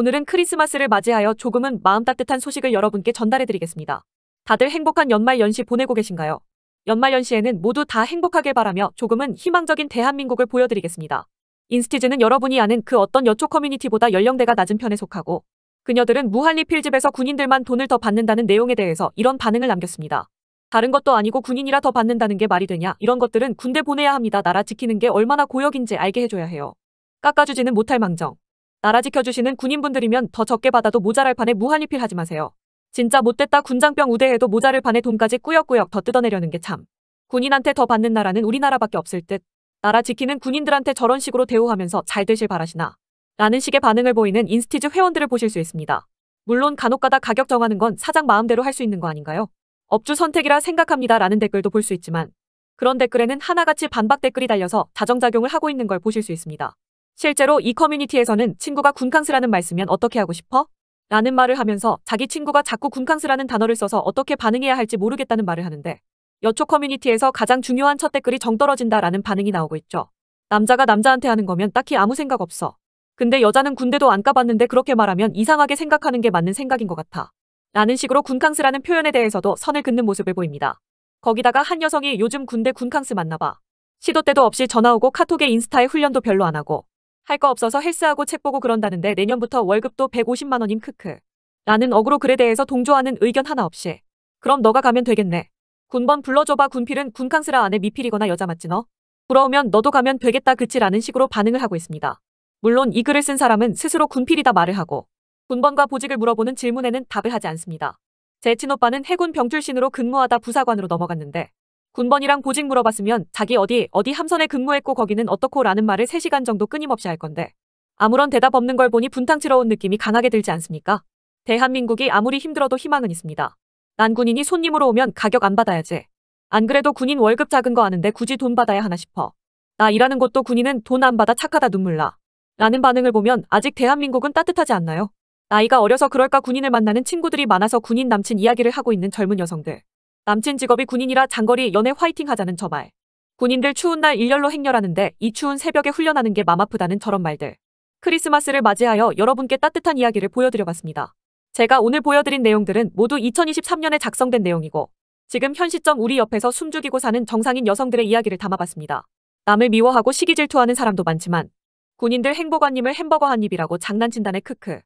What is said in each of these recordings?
오늘은 크리스마스를 맞이하여 조금은 마음 따뜻한 소식을 여러분께 전달해드리겠습니다. 다들 행복한 연말 연시 보내고 계신가요? 연말 연시에는 모두 다 행복하길 바라며 조금은 희망적인 대한민국을 보여드리겠습니다. 인스티즈는 여러분이 아는 그 어떤 여초 커뮤니티보다 연령대가 낮은 편에 속하고 그녀들은 무한리 필집에서 군인들만 돈을 더 받는다는 내용에 대해서 이런 반응을 남겼습니다. 다른 것도 아니고 군인이라 더 받는다는 게 말이 되냐 이런 것들은 군대 보내야 합니다. 나라 지키는 게 얼마나 고역인지 알게 해줘야 해요. 깎아주지는 못할 망정. 나라 지켜주시는 군인분들이면 더 적게 받아도 모자랄 판에 무한리필 하지 마세요. 진짜 못됐다 군장병 우대해도 모자를 판에 돈까지 꾸역꾸역 더 뜯어내려는 게 참. 군인한테 더 받는 나라는 우리나라밖에 없을 듯. 나라 지키는 군인들한테 저런 식으로 대우하면서 잘 되실 바라시나. 라는 식의 반응을 보이는 인스티즈 회원들을 보실 수 있습니다. 물론 간혹가다 가격 정하는 건 사장 마음대로 할 수 있는 거 아닌가요? 업주 선택이라 생각합니다 라는 댓글도 볼 수 있지만 그런 댓글에는 하나같이 반박 댓글이 달려서 자정작용을 하고 있는 걸 보실 수 있습니다. 실제로 이 커뮤니티에서는 친구가 군캉스라는 말 쓰면 어떻게 하고 싶어? 라는 말을 하면서 자기 친구가 자꾸 군캉스라는 단어를 써서 어떻게 반응해야 할지 모르겠다는 말을 하는데 여초 커뮤니티에서 가장 중요한 첫 댓글이 정 떨어진다라는 반응이 나오고 있죠. 남자가 남자한테 하는 거면 딱히 아무 생각 없어. 근데 여자는 군대도 안 가봤는데 그렇게 말하면 이상하게 생각하는 게 맞는 생각인 것 같아. 라는 식으로 군캉스라는 표현에 대해서도 선을 긋는 모습을 보입니다. 거기다가 한 여성이 요즘 군대 군캉스 맞나봐. 시도 때도 없이 전화 오고 카톡에 인스타에 훈련도 별로 안 하고 할거 없어서 헬스하고 책 보고 그런다는데 내년부터 월급도 150만 원임 크크. 라는 억울로 글에 대해서 동조하는 의견 하나 없이. 그럼 너가 가면 되겠네. 군번 불러줘봐 군필은 군캉스라 안에 미필이거나 여자 맞지 너? 부러우면 너도 가면 되겠다 그치라는 식으로 반응을 하고 있습니다. 물론 이 글을 쓴 사람은 스스로 군필이다 말을 하고 군번과 보직을 물어보는 질문에는 답을 하지 않습니다. 제 친오빠는 해군 병출신으로 근무하다 부사관으로 넘어갔는데 군번이랑 보직 물어봤으면 자기 어디 어디 함선에 근무했고 거기는 어떻고 라는 말을 3시간 정도 끊임없이 할 건데 아무런 대답 없는 걸 보니 분탕스러운 느낌이 강하게 들지 않습니까? 대한민국이 아무리 힘들어도 희망은 있습니다. 난 군인이 손님으로 오면 가격 안 받아야지. 안 그래도 군인 월급 작은 거 아는데 굳이 돈 받아야 하나 싶어. 나 일하는 곳도 군인은 돈 안 받아 착하다 눈물 나. 라는 반응을 보면 아직 대한민국은 따뜻하지 않나요? 나이가 어려서 그럴까 군인을 만나는 친구들이 많아서 군인 남친 이야기를 하고 있는 젊은 여성들. 남친 직업이 군인이라 장거리 연애 화이팅 하자는 저 말. 군인들 추운 날 일렬로 행렬하는데 이 추운 새벽에 훈련하는 게맘 아프다는 저런 말들. 크리스마스를 맞이하여 여러분께 따뜻한 이야기를 보여드려봤습니다. 제가 오늘 보여드린 내용들은 모두 2023년에 작성된 내용이고 지금 현 시점 우리 옆에서 숨죽이고 사는 정상인 여성들의 이야기를 담아봤습니다. 남을 미워하고 시기 질투하는 사람도 많지만 군인들 행복한님을 햄버거 한 입이라고 장난친다네 크크.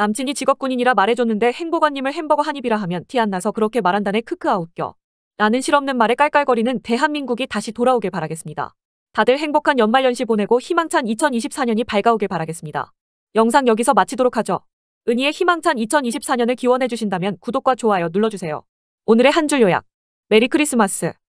남친이 직업군인이라 말해줬는데 행보관님을 햄버거 한 입이라 하면 티 안 나서 그렇게 말한다네 크크 아웃겨. 라는 실없는 말에 깔깔거리는 대한민국이 다시 돌아오길 바라겠습니다. 다들 행복한 연말연시 보내고 희망찬 2024년이 밝아오길 바라겠습니다. 영상 여기서 마치도록 하죠. 은희의 희망찬 2024년을 기원해주신다면 구독과 좋아요 눌러주세요. 오늘의 한 줄 요약. 메리 크리스마스.